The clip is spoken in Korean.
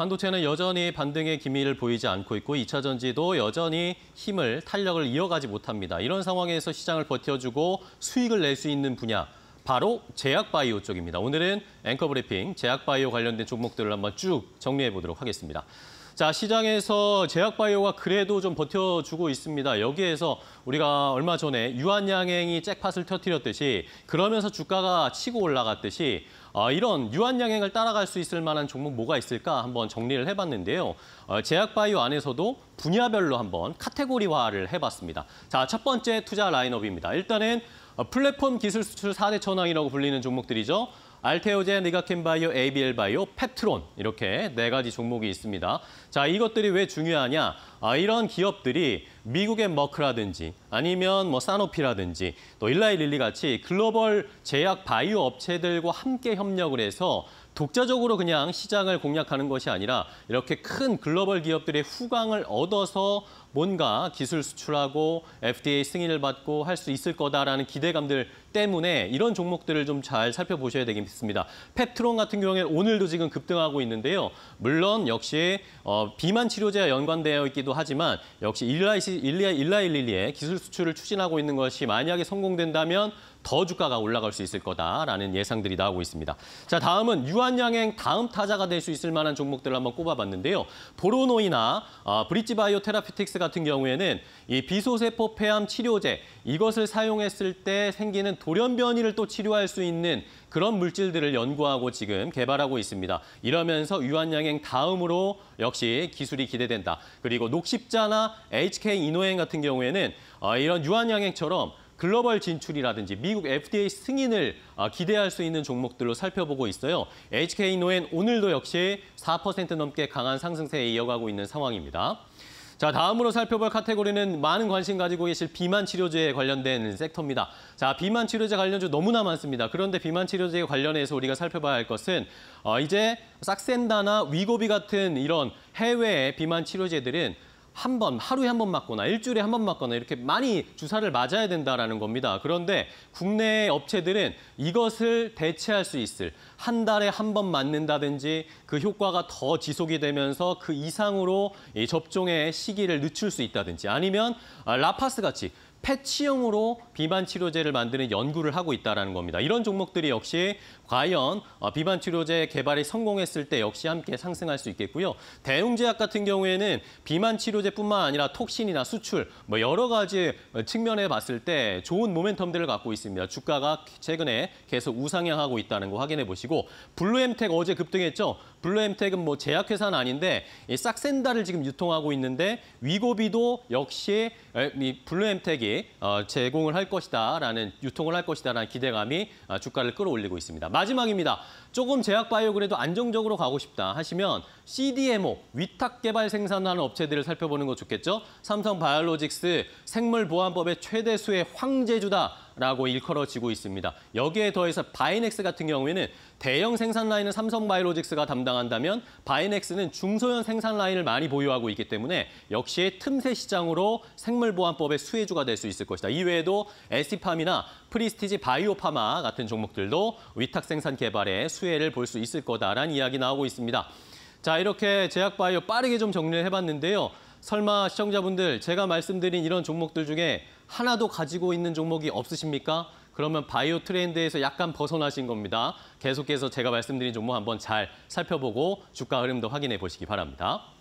반도체는 여전히 반등의 기미를 보이지 않고 있고 2차 전지도 여전히 힘을 탄력을 이어가지 못합니다. 이런 상황에서 시장을 버텨주고 수익을 낼 수 있는 분야 바로 제약바이오 쪽입니다. 오늘은 앵커 브리핑 제약바이오 관련된 종목들을 한번 쭉 정리해 보도록 하겠습니다. 자, 시장에서 제약바이오가 그래도 좀 버텨주고 있습니다. 여기에서 우리가 얼마 전에 유한양행이 잭팟을 터뜨렸듯이 그러면서 주가가 치고 올라갔듯이 어, 이런 유한양행을 따라갈 수 있을 만한 종목 뭐가 있을까 한번 정리를 해봤는데요. 어, 제약바이오 안에서도 분야별로 한번 카테고리화를 해봤습니다. 자, 첫 번째 투자 라인업입니다. 일단은 어, 플랫폼 기술 수출 4대 천왕이라고 불리는 종목들이죠. 알테오젠, 리가켄바이오, ABL바이오, 페트론 이렇게 네 가지 종목이 있습니다. 자, 이것들이 왜 중요하냐? 아, 이런 기업들이 미국의 머크라든지 아니면 뭐 사노피라든지 또 일라이 릴리 같이 글로벌 제약 바이오 업체들과 함께 협력을 해서 독자적으로 그냥 시장을 공략하는 것이 아니라 이렇게 큰 글로벌 기업들의 후광을 얻어서 뭔가 기술 수출하고 FDA 승인을 받고 할 수 있을 거다라는 기대감들 때문에 이런 종목들을 좀 잘 살펴보셔야 되겠습니다. 펩트론 같은 경우에는 오늘도 지금 급등하고 있는데요. 물론 역시 어, 비만 치료제와 연관되어 있기도 하지만 역시 일라이시 같이 일리아 1411의 기술 수출을 추진하고 있는 것이 만약에 성공된다면 더 주가가 올라갈 수 있을 거다라는 예상들이 나오고 있습니다. 자, 다음은 유한양행 다음 타자가 될 수 있을 만한 종목들을 한번 꼽아봤는데요. 보로노이나 어, 브릿지바이오 테라피틱스 같은 경우에는 이 비소세포 폐암 치료제 이것을 사용했을 때 생기는 돌연변이를 또 치료할 수 있는 그런 물질들을 연구하고 지금 개발하고 있습니다. 이러면서 유한양행 다음으로 역시 기술이 기대된다. 그리고 녹십자나 HK 이노행 같은 경우에는 어, 이런 유한양행처럼 글로벌 진출이라든지 미국 FDA 승인을 어, 기대할 수 있는 종목들로 살펴보고 있어요. HK노엔 오늘도 역시 4% 넘게 강한 상승세에 이어가고 있는 상황입니다. 자, 다음으로 살펴볼 카테고리는 많은 관심 가지고 계실 비만 치료제에 관련된 섹터입니다. 자, 비만 치료제 관련주 너무나 많습니다. 그런데 비만 치료제에 관련해서 우리가 살펴봐야 할 것은 어, 이제 싹센다나 위고비 같은 이런 해외의 비만 치료제들은 한 번, 하루에 한 번 맞거나 일주일에 한 번 맞거나 이렇게 많이 주사를 맞아야 된다라는 겁니다. 그런데 국내 업체들은 이것을 대체할 수 있을 한 달에 한 번 맞는다든지 그 효과가 더 지속이 되면서 그 이상으로 접종의 시기를 늦출 수 있다든지 아니면 아, 라파스 같이 패치형으로 비만 치료제를 만드는 연구를 하고 있다는 겁니다. 이런 종목들이 역시 과연 어, 비만 치료제 개발이 성공했을 때 역시 함께 상승할 수 있겠고요. 대웅제약 같은 경우에는 비만 치료제뿐만 아니라 톡신이나 수출 뭐 여러 가지 측면에 봤을 때 좋은 모멘텀들을 갖고 있습니다. 주가가 최근에 계속 우상향하고 있다는 거 확인해 보시고 블루엠텍 어제 급등했죠. 블루엠텍은 뭐 제약회사는 아닌데 이 싹센다를 지금 유통하고 있는데 위고비도 역시 이 블루엠텍이 어, 제공을 할 것이다라는 유통을 할 것이다라는 기대감이 어, 주가를 끌어올리고 있습니다. 마지막입니다. 조금 제약바이오 그래도 안정적으로 가고 싶다 하시면 CDMO 위탁 개발 생산하는 업체들을 살펴보는 거 좋겠죠. 삼성 바이오로직스 생물 보안법의 최대 수의 황제주다. 라고 일컬어지고 있습니다. 여기에 더해서 바이넥스 같은 경우에는 대형 생산 라인은 삼성 바이오로직스가 담당한다면 바이넥스는 중소형 생산 라인을 많이 보유하고 있기 때문에 역시 틈새 시장으로 생물보안법의 수혜주가 될 수 있을 것이다. 이외에도 에스티팜이나 프리스티지 바이오파마 같은 종목들도 위탁 생산 개발에 수혜를 볼 수 있을 거다라는 이야기 나오고 있습니다. 자, 이렇게 제약바이오 빠르게 좀 정리를 해봤는데요. 설마 시청자분들 제가 말씀드린 이런 종목들 중에 하나도 가지고 있는 종목이 없으십니까? 그러면 바이오 트렌드에서 약간 벗어나신 겁니다. 계속해서 제가 말씀드린 종목 한번 잘 살펴보고 주가 흐름도 확인해 보시기 바랍니다.